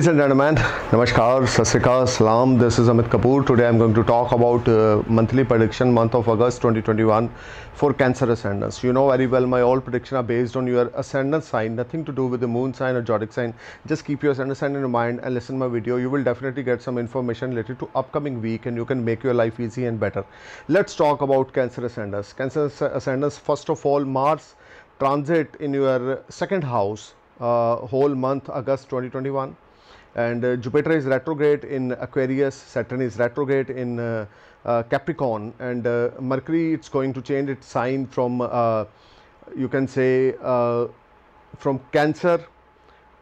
Ladies and gentlemen, Namaskar, Sasrika, Salam. This is Amit Kapoor. Today I'm going to talk about uh, monthly prediction month of August 2021 for Cancer Ascendance. You know very well my all prediction are based on your Ascendance sign, nothing to do with the Moon sign or Zodiac sign. Just keep your Ascendance sign in mind and listen my video. You will definitely get some information related to upcoming week and you can make your life easy and better. Let's talk about Cancer Ascendance. Cancer Ascendance, first of all, Mars transit in your second house uh, whole month August 2021 and uh, Jupiter is retrograde in Aquarius, Saturn is retrograde in uh, uh, Capricorn and uh, Mercury it's going to change its sign from uh, you can say uh, from Cancer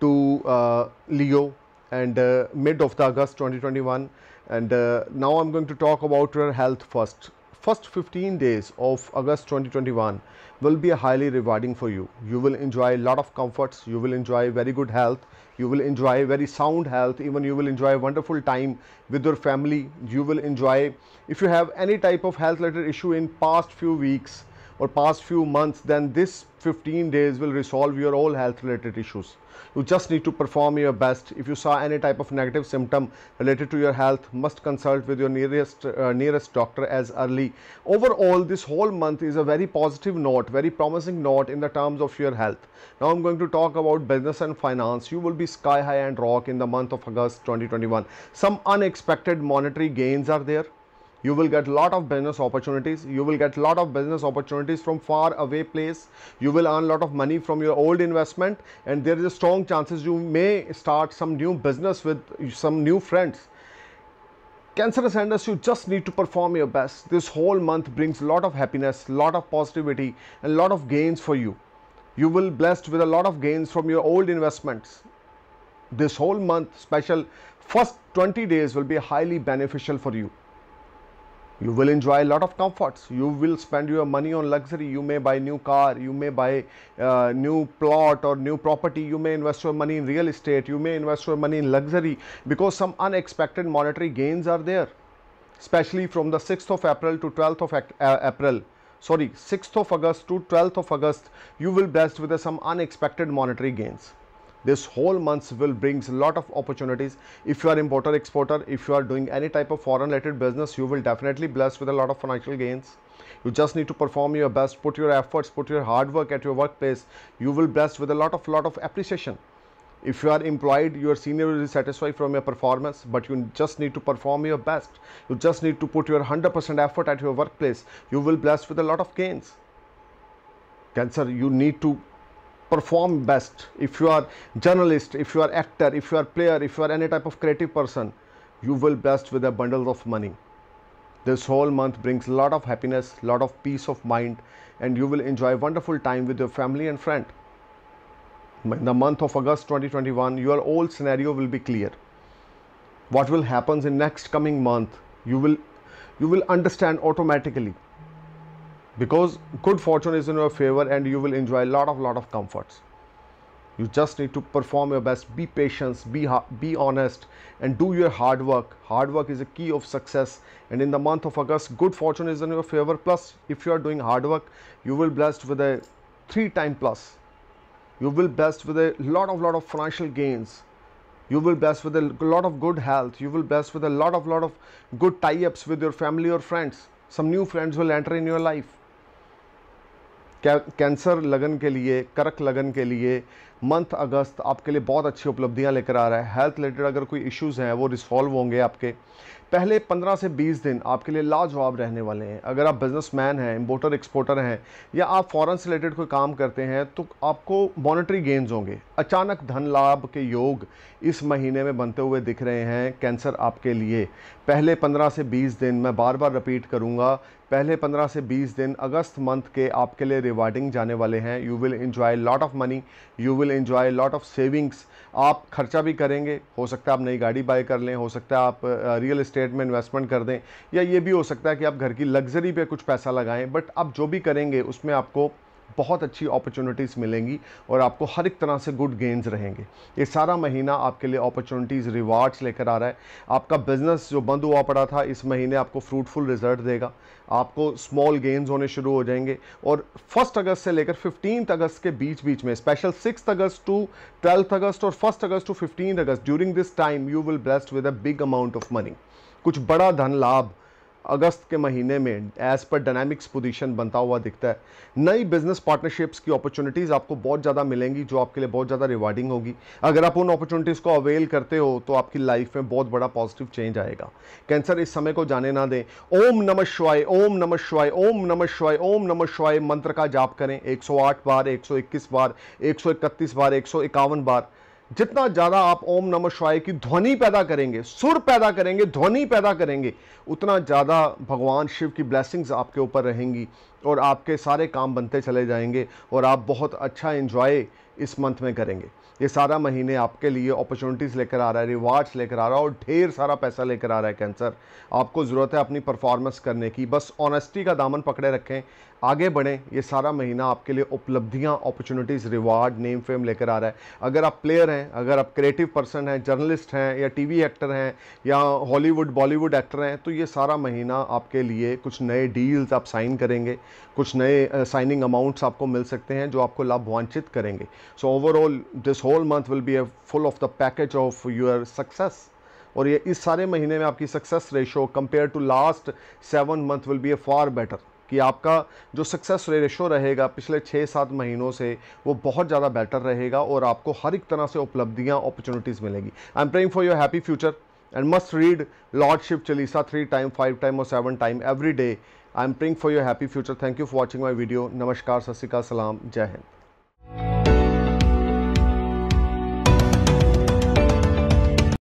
to Leo and mid of the August 2021 and now I am going to talk about your health first first 15 days of August 2021 will be highly rewarding for you. You will enjoy a lot of comforts, you will enjoy very good health, you will enjoy very sound health, even you will enjoy wonderful time with your family. You will enjoy if you have any type of health related issue in past few weeks or past few months, then this 15 days will resolve your all health related issues. You just need to perform your best. If you saw any type of negative symptom related to your health, must consult with your nearest uh, nearest doctor as early. Overall, this whole month is a very positive note, very promising note in the terms of your health. Now I'm going to talk about business and finance. You will be sky high and rock in the month of August 2021. Some unexpected monetary gains are there you will get lot of business opportunities you will get lot of business opportunities from far away place you will earn lot of money from your old investment and there is a strong chances you may start some new business with some new friends cancerous enders you just need to perform your best this whole month brings lot of happiness lot of positivity and lot of gains for you you will blessed with a lot of gains from your old investments this whole month special first 20 days will be highly beneficial for you you will enjoy a lot of comforts you will spend your money on luxury you may buy new car you may buy uh, new plot or new property you may invest your money in real estate you may invest your money in luxury because some unexpected monetary gains are there especially from the 6th of april to 12th of uh, april sorry 6th of august to 12th of august you will blessed with some unexpected monetary gains this whole month will brings a lot of opportunities if you are importer exporter if you are doing any type of foreign related business you will definitely blessed with a lot of financial gains you just need to perform your best put your efforts put your hard work at your workplace you will blessed with a lot of lot of appreciation if you are employed your senior will be satisfied from your performance but you just need to perform your best you just need to put your 100% effort at your workplace you will blessed with a lot of gains cancer you need to perform best if you are journalist if you are actor if you are player if you are any type of creative person you will best with a bundle of money this whole month brings a lot of happiness lot of peace of mind and you will enjoy wonderful time with your family and friend in the month of august 2021 your old scenario will be clear what will happens in next coming month you will you will understand automatically because good fortune is in your favor and you will enjoy a lot of lot of comforts you just need to perform your best be patient be be honest and do your hard work hard work is a key of success and in the month of august good fortune is in your favor plus if you are doing hard work you will blessed with a three time plus you will blessed with a lot of lot of financial gains you will blessed with a lot of good health you will blessed with a lot of lot of good tie ups with your family or friends some new friends will enter in your life cancer लगन के लिए करक लगन के लिए month अगस्त आपके लिए बहुत अच्छी उपलब्धियां लेकर आ रहा है हेल्थ रिलेटेड अगर कोई इश्यूज़ हैं वो रिसॉल्व होंगे आपके पहले 15 से 20 दिन आपके लिए लाजवाब रहने वाले हैं अगर आप बिजनेसमैन हैं इम्पोर्टर एक्सपोर्टर हैं या आप फॉरेन से रिलेटेड कोई काम करते हैं तो आपको मॉनेटरी गेंस होंगे अचानक धन लाभ के योग इस महीने में बनते हुए दिख रहे हैं कैंसर आपके लिए पहले 15 से 20 दिन मैं बार बार रिपीट करूँगा पहले 15 से 20 दिन अगस्त मंथ के आपके लिए रिवार्डिंग जाने वाले हैं you will enjoy lot of money you will enjoy lot of savings आप खर्चा भी करेंगे हो सकता है आप नई गाड़ी बाय कर लें हो सकता है आप रियल इस्टेट स्टेट में इन्वेस्टमेंट कर दें या ये भी हो सकता है कि आप घर की लग्जरी पे कुछ पैसा लगाएं बट आप जो भी करेंगे उसमें आपको बहुत अच्छी अपॉर्चुनिटीज़ मिलेंगी और आपको हर एक तरह से गुड गेंस रहेंगे ये सारा महीना आपके लिए अपॉर्चुनिटीज़ रिवार्ड्स लेकर आ रहा है आपका बिज़नेस जो बंद हुआ पड़ा था इस महीने आपको फ्रूटफुल रिजल्ट देगा आपको स्मॉल गेंस होने शुरू हो जाएंगे और फर्स्ट अगस्त से लेकर फिफ्टीन अगस्त के बीच बीच में special six August to twelfth August और first August to fifteen August during this time you will blessed with a big amount of money कुछ बड़ा धन लाभ अगस्त के महीने में एज पर डायनामिक्स पोजीशन बनता हुआ दिखता है नई बिजनेस पार्टनरशिप्स की अपॉर्चुनिटीज़ आपको बहुत ज़्यादा मिलेंगी जो आपके लिए बहुत ज़्यादा रिवार्डिंग होगी अगर आप उन अपॉर्चुनिटीज़ को अवेल करते हो तो आपकी लाइफ में बहुत बड़ा पॉजिटिव चेंज आएगा कैंसर इस समय को जाने ना दें ओम नम शिवाय ओम नम शिवाय ओम नम शिवाय ओम नम शिवाय मंत्र का जाप करें एक बार एक बार एक बार एक बार एक बार जितना ज़्यादा आप ओम नमः शिवाय की ध्वनि पैदा करेंगे सुर पैदा करेंगे ध्वनि पैदा करेंगे उतना ज़्यादा भगवान शिव की ब्लैसिंग्स आपके ऊपर रहेंगी और आपके सारे काम बनते चले जाएंगे और आप बहुत अच्छा इन्जॉय इस मंथ में करेंगे ये सारा महीने आपके लिए अपॉर्चुनिटीज़ लेकर आ रहा है रिवार्ड्स लेकर आ रहा है और ढेर सारा पैसा लेकर आ रहा है कैंसर आपको ज़रूरत है अपनी परफॉर्मेंस करने की बस ऑनेस्टी का दामन पकड़े रखें आगे बढ़ें ये सारा महीना आपके लिए उपलब्धियां अपॉर्चुनिटीज़ रिवार्ड नेम फेम लेकर आ रहा है अगर आप प्लेयर हैं अगर आप क्रिएटिव पर्सन हैं जर्नलिस्ट हैं या टी एक्टर हैं या हॉलीवुड बॉलीवुड एक्टर हैं तो ये सारा महीना आपके लिए कुछ नए डील्स आप साइन करेंगे कुछ नए साइनिंग अमाउंट्स आपको मिल सकते हैं जो आपको लाभान्वित करेंगे so overall this whole month will be a full of the package of your success और ये इस सारे महीने में आपकी success ratio compare to last seven month will be a far better कि आपका जो सक्सेस रेशो रहेगा पिछले छः सात महीनों से वो बहुत ज़्यादा बेटर रहेगा और आपको हर एक तरह से उपलब्धियाँ अपॉर्चुनिटीज़ मिलेगी I am praying for your happy future and must read Lordship Chalisa 3 time, 5 time or 7 time every day. I am praying for your happy future. Thank you for watching my video. Namaskar, Sasika Salam, Jai Hind.